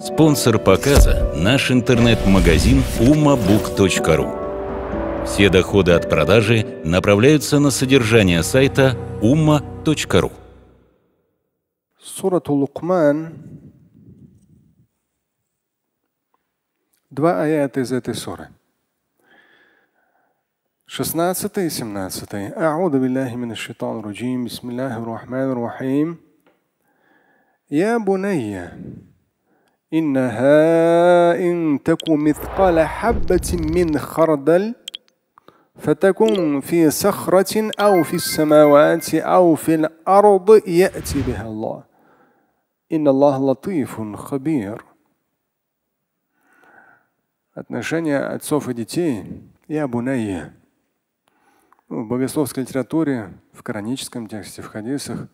Спонсор показа – наш интернет-магазин umabook.ru. Все доходы от продажи направляются на содержание сайта umma.ru. Сура Лукман. Два аята из этой суры. 16 и 17. Ауда биллахи мин шитан руджим. Бисмиллахи рахман рахим. Я бунайя. إنها إن تك مثقال حبة من خردل فتكن في صخرة أو في السماوات أو في الأرض يأتي بها الله إن الله لطيف خبير Отношения отцов и детей и Абунайя. В богословской литературе, в кораническом тексте, в хадисах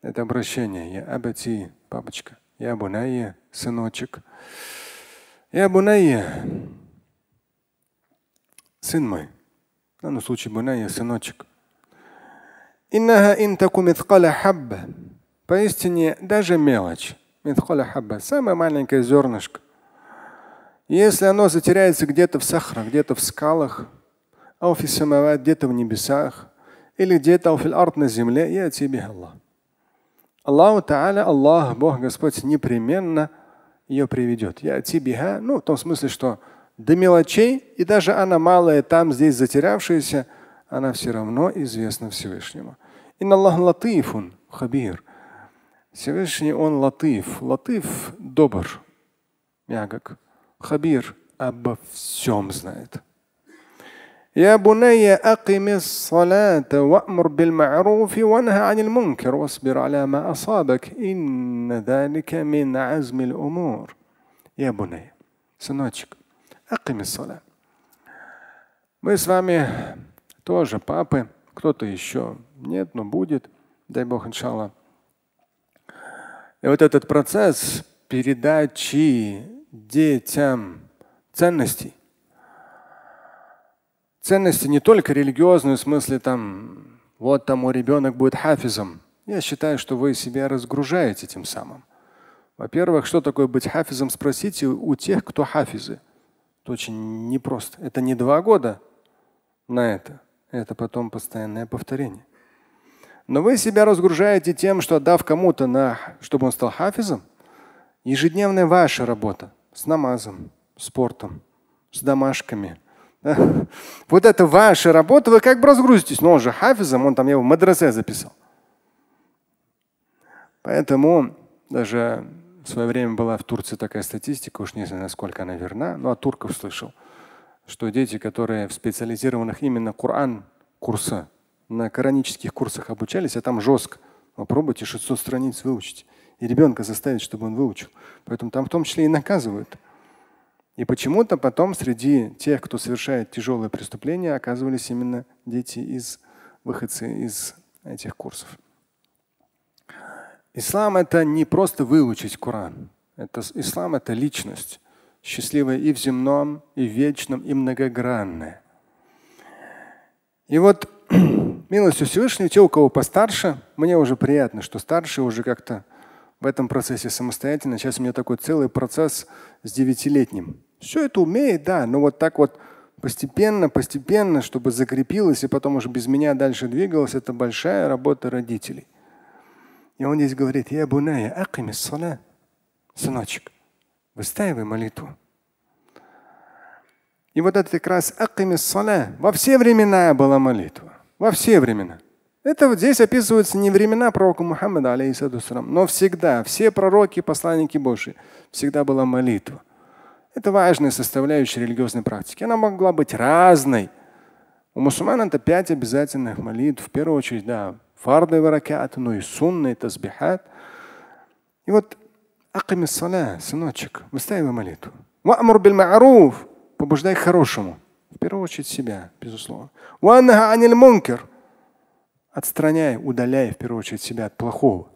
это обращение «Я абати, папочка». Я Бунайя, сыночек. Я Бунайя, сын мой. В данном случае Бунайя, сыночек. Иннаха интаку митхкаля хабба. Поистине даже мелочь. Митхкаля хабба. Самое маленькое зернышко. Если оно затеряется где-то в сахарах, где-то в скалах, ауфи самават, где-то в небесах, или где-то ауфил арт на земле, я тебе Аллах. Аллаху Та'аля, Аллах, Бог, Господь непременно ее приведет. Я тибиха, ну, в том смысле, что до мелочей, и даже она малая, там, здесь затерявшаяся, она все равно известна Всевышнему. И на Инналлах латифун хабир. Всевышний Он латиф. Латиф добр, мягок. Хабир обо всем знает. يا بني أقم الصلاة وأمر بالمعروف وانهى عن المنكر واصبر على ما أصابك إن ذلك من عزم الأمور Я, بني сыночек акими салат. Мы с вами тоже папы, кто-то еще нет, но будет, дай Бог, иншалла. И вот этот процесс передачи детям ценностей, ценности не только религиозные, в смысле там, вот там мой ребенок будет хафизом. Я считаю, что вы себя разгружаете тем самым. Во-первых, что такое быть хафизом, спросите у тех, кто хафизы. Это очень непросто. Это не два года на это. Это потом постоянное повторение. Но вы себя разгружаете тем, что отдав кому-то, на, чтобы он стал хафизом, ежедневная ваша работа с намазом, спортом, с домашками – Вот это ваша работа, вы как бы разгрузитесь. Но он же хафизом, он там его в мадресе записал. Поэтому даже в свое время была в Турции такая статистика, уж не знаю, насколько она верна, но от турков слышал, что дети, которые в специализированных именно Коран курса, на коранических курсах обучались, а там жестко. Попробуйте «Ну, 600 страниц выучить. И ребенка заставить, чтобы он выучил. Поэтому там в том числе и наказывают. И почему-то потом среди тех, кто совершает тяжелые преступления, оказывались именно дети из выходцы из этих курсов. Ислам это не просто выучить Коран. Это, ислам это личность, счастливая и в земном, и в вечном, и многогранная. И вот милостью Всевышнего, те, у кого постарше, мне уже приятно, что старше уже как-то в этом процессе самостоятельно. Сейчас у меня такой целый процесс с девятилетним. Все это умеет, да, но вот так вот постепенно, постепенно, чтобы закрепилось и потом уже без меня дальше двигалось, это большая работа родителей. И он здесь говорит, я буная, акими сана, сыночек, выстаивай молитву. И вот это как раз акими сана, во все времена была молитва, во все времена. Это вот здесь описываются не времена пророка Мухаммада, алейхиссалам, но всегда, все пророки, посланники Божьи, всегда была молитва. Это важная составляющая религиозной практики. Она могла быть разной. У мусульман это пять обязательных молитв. В первую очередь, да, фарды варакат, но ну и сунны, и тазбихат. И вот аками сала, сыночек, выстаивай молитву. Вамур биль ма'аруф, побуждай к хорошему. В первую очередь себя, безусловно. Ванага аниль мункер. Отстраняй, удаляй в первую очередь себя от плохого.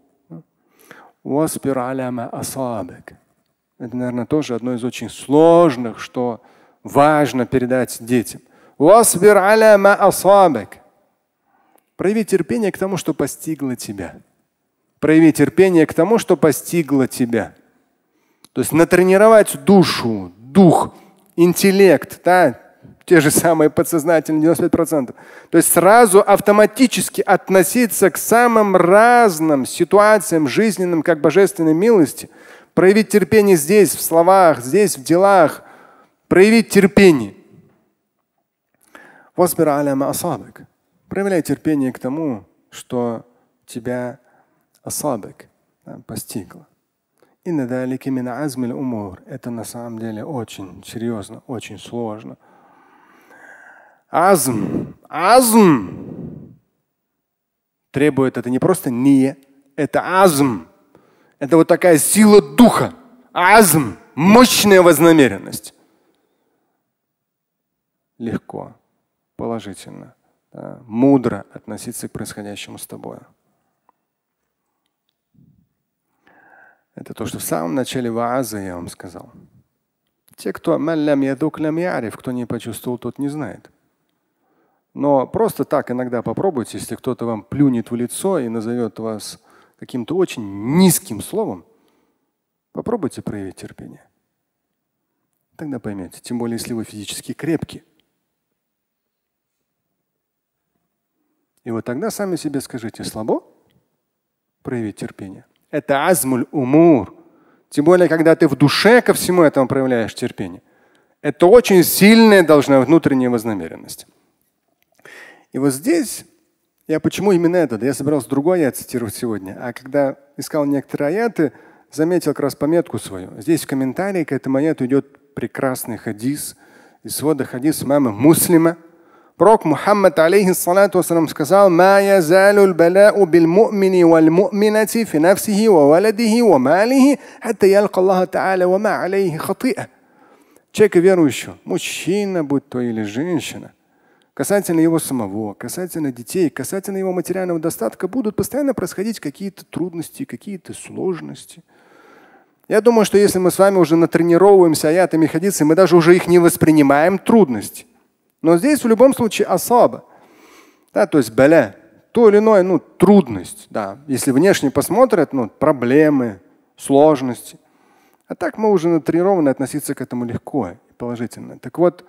Васпир аляма асабек. Это, наверное, тоже одно из очень сложных, что важно передать детям. Прояви терпение к тому, что постигло тебя. Прояви терпение к тому, что постигло тебя. То есть натренировать душу, дух, интеллект, да, те же самые подсознательные 95%. То есть сразу автоматически относиться к самым разным ситуациям жизненным, как божественной милости, проявить терпение здесь, в словах, здесь, в делах, проявить терпение. Проявляй терпение к тому, что тебя асабик постигло. И умур. Это на самом деле очень серьезно, очень сложно. Азм. Азм требует это не просто не, это азм. Это вот такая сила духа, азм, мощная вознамеренность. Легко, положительно, да, мудро относиться к происходящему с тобой. Это то, что в самом начале вааза я вам сказал. Те, кто малям ядук лям ярив, кто не почувствовал, тот не знает. Но просто так иногда попробуйте, если кто-то вам плюнет в лицо и назовет вас каким-то очень низким словом, попробуйте проявить терпение. Тогда поймете. Тем более, если вы физически крепки. И вот тогда сами себе скажите слабо проявить терпение. Это азмуль умур. Тем более, когда ты в душе ко всему этому проявляешь терпение. Это очень сильная должна внутренняя вознамеренность. И вот здесь я почему именно этот? Я собирался другой аят цитировать сегодня. А когда искал некоторые аяты, заметил как раз пометку свою. Здесь в комментарии к этому аяту идет прекрасный хадис из свода хадис мамы Муслима. Пророк Мухаммад алейхиссалату вассалам сказал, «Ма язалю балау бил му'мини вал му'минати фи нафсихи ва валадихи ва малихи, хатта ялка Аллаха та'аля ва ма алейхи хати'a». Человека верующего, мужчина будь то или женщина, касательно его самого, касательно детей, касательно его материального достатка будут постоянно происходить какие-то трудности, какие-то сложности. Я думаю, что если мы с вами уже натренировываемся аятами и хадисами, мы даже уже их не воспринимаем трудность. Но здесь в любом случае особо, да, то есть баля, то или иное, ну, трудность, да. Если внешне посмотрят, ну, проблемы, сложности. А так мы уже натренированы относиться к этому легко и положительно. Так вот,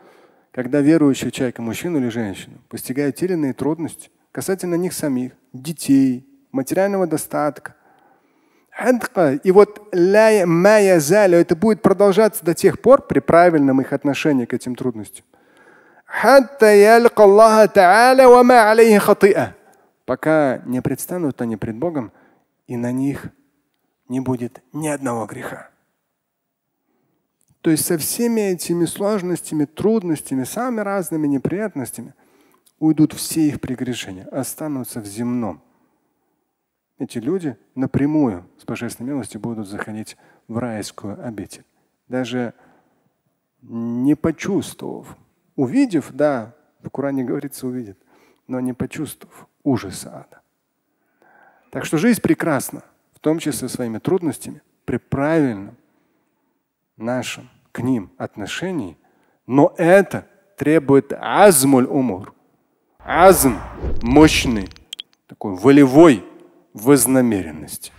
когда верующий человек, мужчина или женщина, постигает те или иные трудности касательно них самих, детей, материального достатка. И вот это будет продолжаться до тех пор при правильном их отношении к этим трудностям. Пока не предстанут они пред Богом, и на них не будет ни одного греха. То есть со всеми этими сложностями, трудностями, самыми разными неприятностями уйдут все их прегрешения, останутся в земном. Эти люди напрямую с божественной милостью будут заходить в райскую обитель. Даже не почувствовав, увидев, да, в Коране говорится увидит, но не почувствовав ужаса ада. Так что жизнь прекрасна, в том числе своими трудностями, при правильном нашем к ним отношении, но это требует азмуль умур. Азм – мощный, такой волевой вознамеренности.